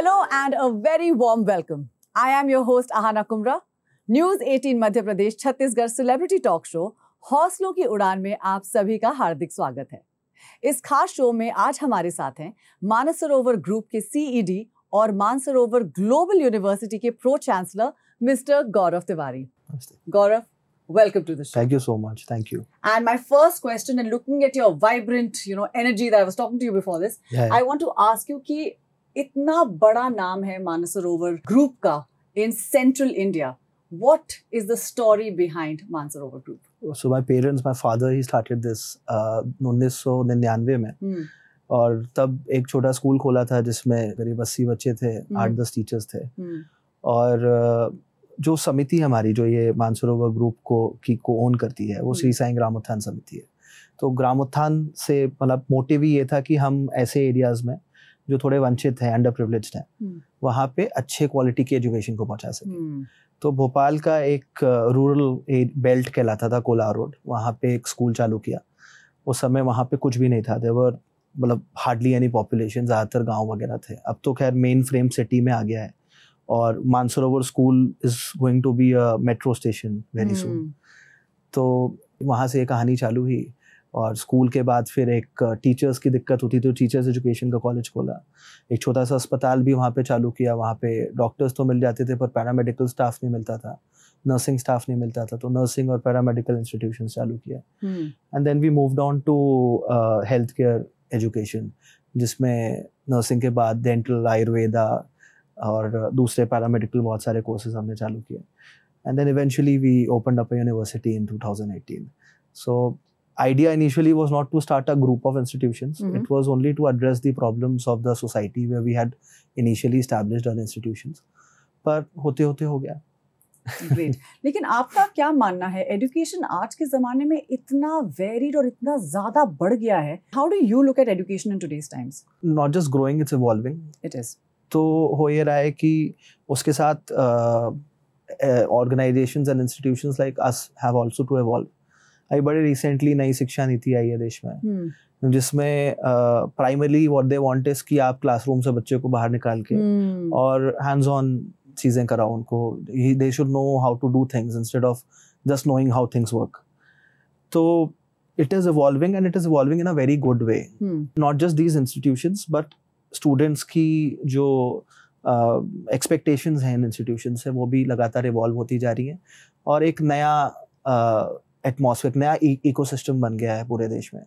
Hello and a very warm welcome. I am your host Ahana Kumra. News 18 Madhya Pradesh Chhattisgarh celebrity talk show हौसलों की उड़ान में आप सभी का हार्दिक स्वागत है इस खास शो में आज हमारे साथ हैं मानसरोवर ग्रुप के सीईडी और मानसरोवर ग्लोबल यूनिवर्सिटी के pro chancellor mister Gaurav Tiwari Gaurav welcome to the show. Thank you so much. Thank you. And my first question, and looking at your vibrant, you know, energy that I was talking to you before this, yeah, yeah. I want to ask you, ki, इतना बड़ा नाम है Mansarovar group का in central India what is the story behind Mansarovar group so my parents my father he started this उन्नीस सौ निन्यानवे में hmm. और तब एक छोटा स्कूल खोला था जिसमें करीब अस्सी बच्चे थे hmm. आठ दस टीचर्स थे hmm. और uh, जो समिति हमारी जो ये मानसरोवर ग्रुप को की को ओन करती है वो श्री साई ग्रामोत्थान समिति है तो ग्रामोत्थान से मतलब मोटिव ही ये था कि हम ऐसे एरियाज में जो थोड़े वंचित हैं अंडर प्रिवलेज हैं हम्म। वहाँ पे अच्छे क्वालिटी की एजुकेशन को पहुँचा सके हम्म। तो भोपाल का एक रूरल बेल्ट कहलाता था कोला रोड वहाँ पे एक स्कूल चालू किया उस समय वहाँ पे कुछ भी नहीं था देवर मतलब हार्डली एनी पॉपुलेशन ज़्यादातर गांव वगैरह थे अब तो खैर मेन फ्रेम सिटी में आ गया है और Mansarovar school is going to be a metro station very soon तो वहाँ से ये कहानी चालू हुई और स्कूल के बाद फिर एक टीचर्स की दिक्कत होती तो टीचर्स एजुकेशन का कॉलेज खोला एक छोटा सा अस्पताल भी वहाँ पे चालू किया वहाँ पे डॉक्टर्स तो मिल जाते थे पर पैरामेडिकल स्टाफ नहीं मिलता था नर्सिंग स्टाफ नहीं मिलता था तो नर्सिंग और पैरामेडिकल इंस्टीट्यूशन चालू किया and then we move on to health care education जिसमें नर्सिंग के बाद डेंटल आयुर्वेदा और दूसरे पैरामेडिकल बहुत सारे कोर्सेज हमने चालू किए and then eventually we open up university in eighteen so idea initially was not to start a group of institutions mm-hmm. it was only to address the problems of the society where we had initially established our institutions पर होते होते हो गया great लेकिन आपका क्या मानना है एजुकेशन आज के ज़माने में इतना वेरिड और इतना ज़्यादा बढ़ गया है how do you look at education in today's times not just growing it's evolving it is तो हो ये रहा है कि उसके साथ organisations and institutions like us have also to evolve अभी बड़े रिसेंटली नई शिक्षा नीति आई है देश में hmm. जिसमें primary what they want is कि आप क्लासरूम से बच्चे को बाहर निकाल के hmm. और हैंड्स ऑन चीज़ें कराओ उनको they should know how to do things instead of just knowing how things work तो it is evolving and it is evolving in a very good way not just these institution but students की जो expectation uh, हैं इन institution से वो भी लगातार evolve होती जा रही हैं और एक नया uh, एटमॉस्फेयर नया इकोसिस्टम बन गया है पूरे देश में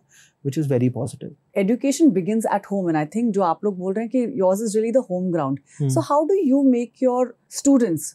which is very positive education begins at home and I think जो आप लोग बोल रहे हैं कि yours is really the home ground so how do you make your students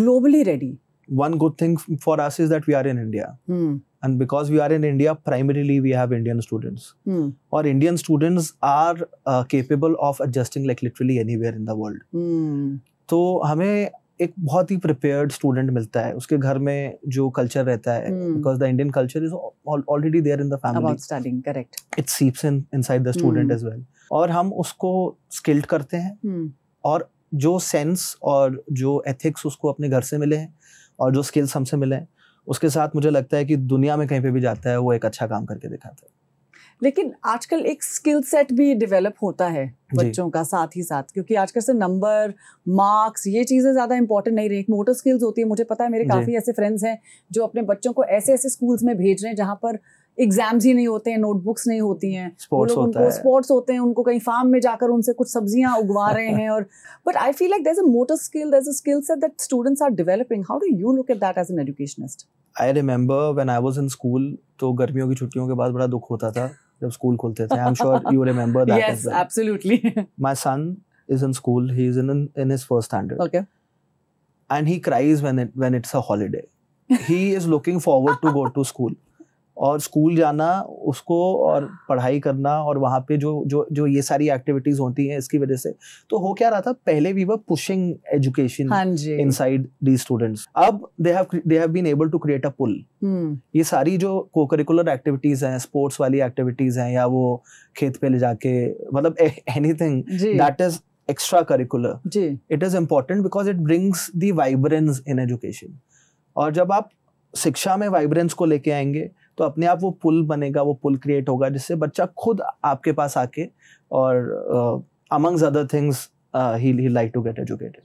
globally ready one good thing for us is that we are in India. Mm. And because we are in India, primarily we have Indian students. Mm. Or Indian students are uh, capable of adjusting like literally anywhere in the world. Mm. तो हमें एक बहुत ही prepared student मिलता है उसके घर में जो कल्चर रहता है because the Indian culture is already there in the family about correct it seeps in inside the student as well और हम उसको स्किल्ड करते हैं hmm. और जो सेंस और जो एथिक्स उसको अपने घर से मिले हैं और जो स्किल्स हमसे मिले हैं उसके साथ मुझे लगता है कि दुनिया में कहीं पे भी जाता है वो एक अच्छा काम करके दिखाता है लेकिन आजकल एक स्किल सेट भी डेवलप होता है बच्चों का साथ ही साथ क्योंकि आजकल से नंबर मार्क्स ये चीज़ें ज़्यादा इंपॉर्टेंट नहीं रही मोटर स्किल्स होती है मुझे पता है मेरे काफ़ी ऐसे फ्रेंड्स हैं जो अपने बच्चों को ऐसे ऐसे स्कूल्स में भेज रहे हैं जहाँ पर एग्जाम्स ही नहीं होते हैं नोटबुक्स नहीं होती हैं स्पोर्ट्स होता है स्पोर्ट्स होते हैं उनको कहीं फार्म में जाकर उनसे कुछ सब्जियां उगवा रहे हैं और but I feel like there is a motor skill there is a skill set that students are developing how do you look at that as an educationist I remember when I was in school तो गर्मियों की छुट्टियों के बाद बड़ा दुख होता था जब स्कूल खोलते थे I am sure you remember that yes absolutely my son is in school he is in in his first standard okay and he cries when it when it's a holiday he is looking forward to go to school और school जाना उसको और पढ़ाई करना और वहाँ पे जो जो जो ये सारी एक्टिविटीज़ होती हैं इसकी वजह से तो हो क्या रहा था पहले we were pushing education inside the students अब they have they have been able to create a pull ये सारी जो को करिकुलर एक्टिविटीज़ हैं स्पोर्ट्स वाली एक्टिविटीज़ हैं या वो खेत पे ले जाके मतलब anything that is extracurricular it is important because it brings the vibrance in education और जब आप शिक्षा में वाइब्रेंस को लेके आएंगे तो अपने आप वो पुल बनेगा वो पुल क्रिएट होगा जिससे बच्चा खुद आपके पास आके और amongst other things he he like to get educated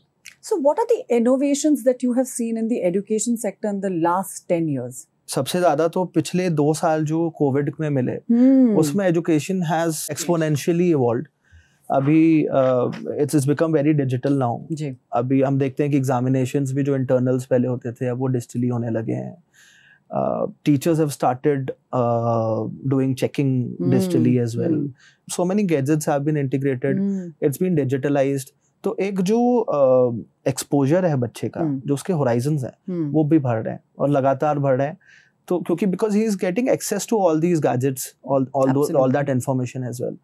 so what are the innovations that you have seen in the education sector in the last 10 years सबसे ज्यादा तो पिछले दो साल जो कोविड में मिले hmm. उसमें एजुकेशन हैज एक्सपोनेंशियली इवॉल्व अभी it's is become very digital now अभी हम देखते हैं कि एग्जामिनेशंस भी जो इंटरनल्स पहले होते थे अब वो डिजिटली होने लगे हैं uh, teachers have started uh, doing checking mm. digitally as well. Mm. So many gadgets have been integrated. Mm. It's been digitalized. तो एक जो एक्सपोजर है बच्चे का hmm. जो उसके होराइजन हैं वो भी भर रहे हैं और लगातार भर रहे हैं तो क्योंकि because he is getting access to all these gadgets all all that information as well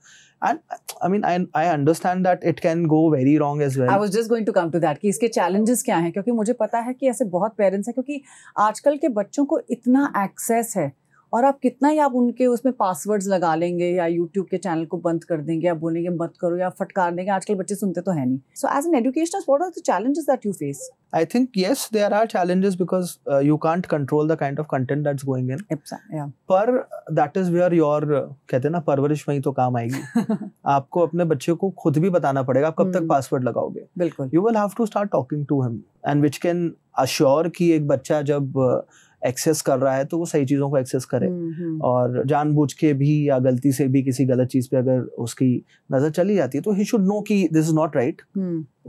and i mean i i understand that it can go very wrong as well i was just going to come to that कि इसके challenges क्या हैं क्योंकि मुझे पता है कि ऐसे बहुत parents हैं क्योंकि आजकल के बच्चों को इतना access है और आप कितना ही आप उनके उसमें पासवर्ड्स लगा लेंगे या यूट्यूब के चैनल को बंद कर देंगे या बोलेंगे मत करो या फटकार देंगे आजकल बच्चे सुनते तो है नहीं so as an education what are the challenges that you face I think yes there are challenges because you can't control the kind of content that's going in पर दैट इज वेयर योर कहते हैं ना परवरिश वहीं तो काम आएगी आपको अपने बच्चे को खुद भी बताना पड़ेगा आप कब तक पासवर्ड हम्म। लगाओगे बिल्कुल you will have to start talking to him and which can assure कि एक बच्चा जब uh, एक्सेस कर रहा है तो वो सही चीज़ों को एक्सेस करे हम्म, हम्म। और जानबूझ के भी या गलती से भी किसी गलत चीज़ पे अगर उसकी नज़र चली जाती है तो ही शुड नो कि दिस इज नॉट राइट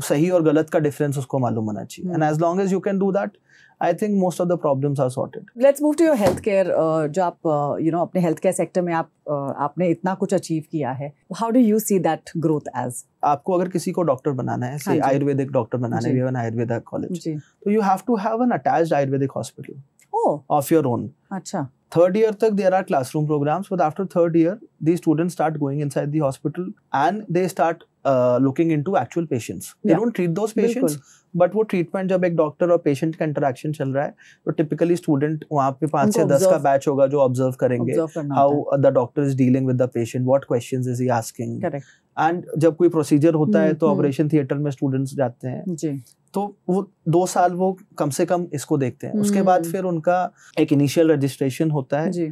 सही और गलत का डिफरेंस उसको मालूम होना चाहिए and as long as you can do that I think most of the problems are sorted let's move to your health care जो आप यू uh, नो अपने हेल्थ केयर सेक्टर में आप uh, आपने इतना कुछ अचीव किया है how do you see that growth as आपको अगर किसी को डॉक्टर बनाना है से हाँ आयुर्वेदिक डॉक्टर बनाना है आयुर्वेदा कॉलेज तो you have to have an attached Ayurvedic hospital of your own अच्छा थर्ड ईयर तक there are classroom programmes but after third year the student start going inside the hospital and they start looking into actual patients they don't treat those but वो treatment जब एक doctor और patient का interaction चल रहा है तो typically student वहाँ पे पांच से दस का बैच होगा जो ऑब्जर्व करेंगे how the doctor is dealing with the patient what question is he asking and जब कोई प्रोसीजर होता है हम्म, तो ऑपरेशन हम्म। थिएटर में स्टूडेंट्स जाते हैं जी तो वो दो साल वो कम से कम इसको देखते हैं उसके बाद हम्म। फिर उनका एक इनिशियल रजिस्ट्रेशन होता है जी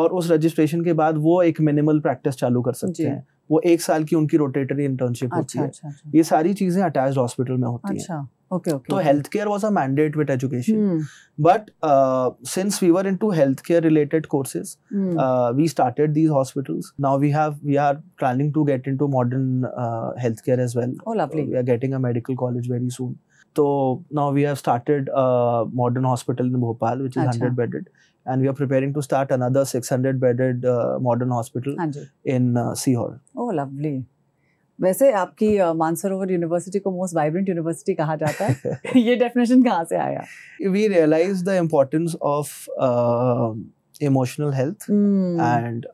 और उस रजिस्ट्रेशन के बाद वो एक मिनिमल प्रैक्टिस चालू कर सकते हैं वो एक साल की उनकी रोटेटरी इंटर्नशिप अच्छा, होती है अच्छा, अच्छा। ये सारी चीजें अटैच हॉस्पिटल में होती अच्छा। है Okay, okay. So okay. healthcare was a mandate with education, mm. but uh, since we were into healthcare related courses, mm. uh, we started these hospitals. Now we have we are planning to get into modern uh, healthcare as well. Oh, lovely! we are getting a medical college very soon. So now we have started a modern hospital in Bhopal, which is Achha. 100 bedded, and we are preparing to start another 600 bedded modern hospital Anjil. in uh, Sihor. Oh, lovely! वैसे आपकी Mansarovar university को most vibrant university कहा जाता है ये definition कहाँ से आया we realise the importance of emotional health and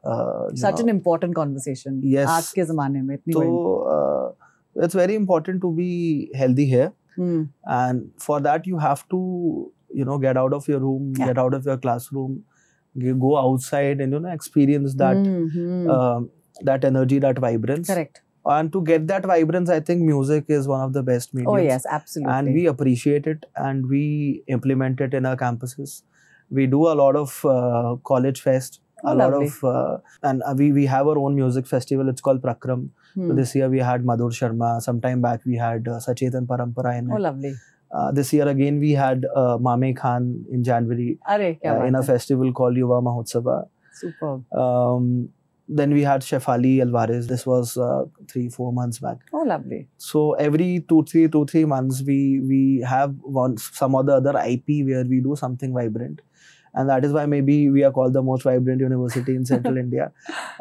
such an important conversation आज के जमाने में इतनी तो it's very important to be healthy है and for that you have to you know get out of your room get out of your classroom go outside and you know experience that that hmm, hmm uh, that energy that and to get that vibrance i think music is one of the best oh, mediums oh yes absolutely and we appreciate it and we implement it in our campuses we do a lot of uh, college fest oh, a lot of uh, and uh, we we have our own music festival it's called prakram hmm. so this year we had madhur sharma sometime back we had uh, sachetan parampara in oh, lovely uh, this year again we had uh, Mame Khan in January uh, in a festival called Yuva Mahotsava. Superb. Um, then we had Shefali Alvarez. This was uh, three, four months back. Oh, lovely. So every two, three, two, three months, we we have one some other other IP where we do something vibrant, and that is why maybe we are called the most vibrant university in Central India.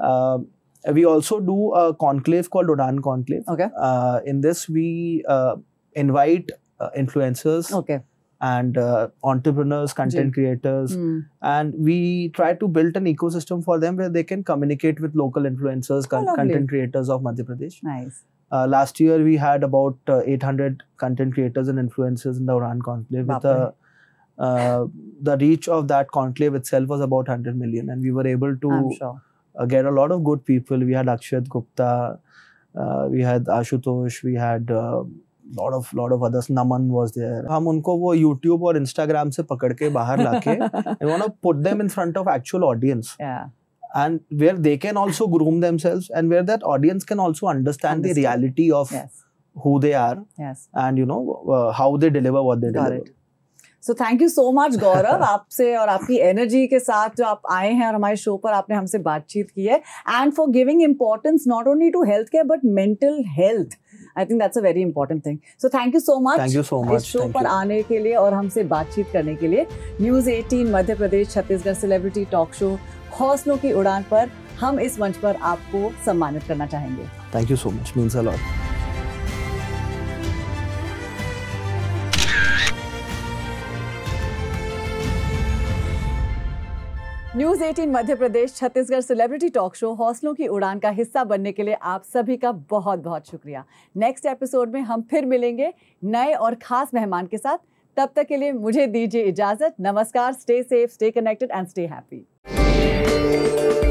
Um, we also do a conclave called Odan Conclave. Okay. Uh, in this, we uh, invite uh, influencers. Okay and uh, entrepreneurs, content creators, mm. and we try to build an ecosystem for them where they can communicate with local influencers, con oh, content creators of Madhya Pradesh. Nice. Uh, last year we had about uh, 800 content creators and influencers in the Oran conclave with a uh, uh, the reach of that conclave itself was about 100 million and we were able to sure. Uh, get a lot of good people we had akshat gupta we had ashutosh we had lord of lord of others Naman was there हम उनको वो YouTube और Instagram से पकड़ के बाहर लाके I want to put them in front of actual audience and where they can also groom themselves and where that audience can also understand, understand. the reality of yes. who they are yes. and you know uh, how they deliver what so thank you so much Gaurav आपसे और आपकी energy के साथ जो आप आए हैं और हमारे शो पर आपने हमसे बातचीत की है and for giving importance not only to health care but mental health I think that's a very important thing so thank you so much thank you so much show पर आने के लिए और हमसे बातचीत करने के लिए news eighteen Madhya Pradesh Chhattisgarh celebrity talk show हौसलों की उड़ान पर हम इस मंच पर आपको सम्मानित करना चाहेंगे thank you so much means a lot news 18 Madhya Pradesh Chhattisgarh celebrity talk show हौसलों की उड़ान का हिस्सा बनने के लिए आप सभी का बहुत बहुत शुक्रिया नेक्स्ट एपिसोड में हम फिर मिलेंगे नए और खास मेहमान के साथ तब तक के लिए मुझे दीजिए इजाजत नमस्कार stay safe stay connected and stay happy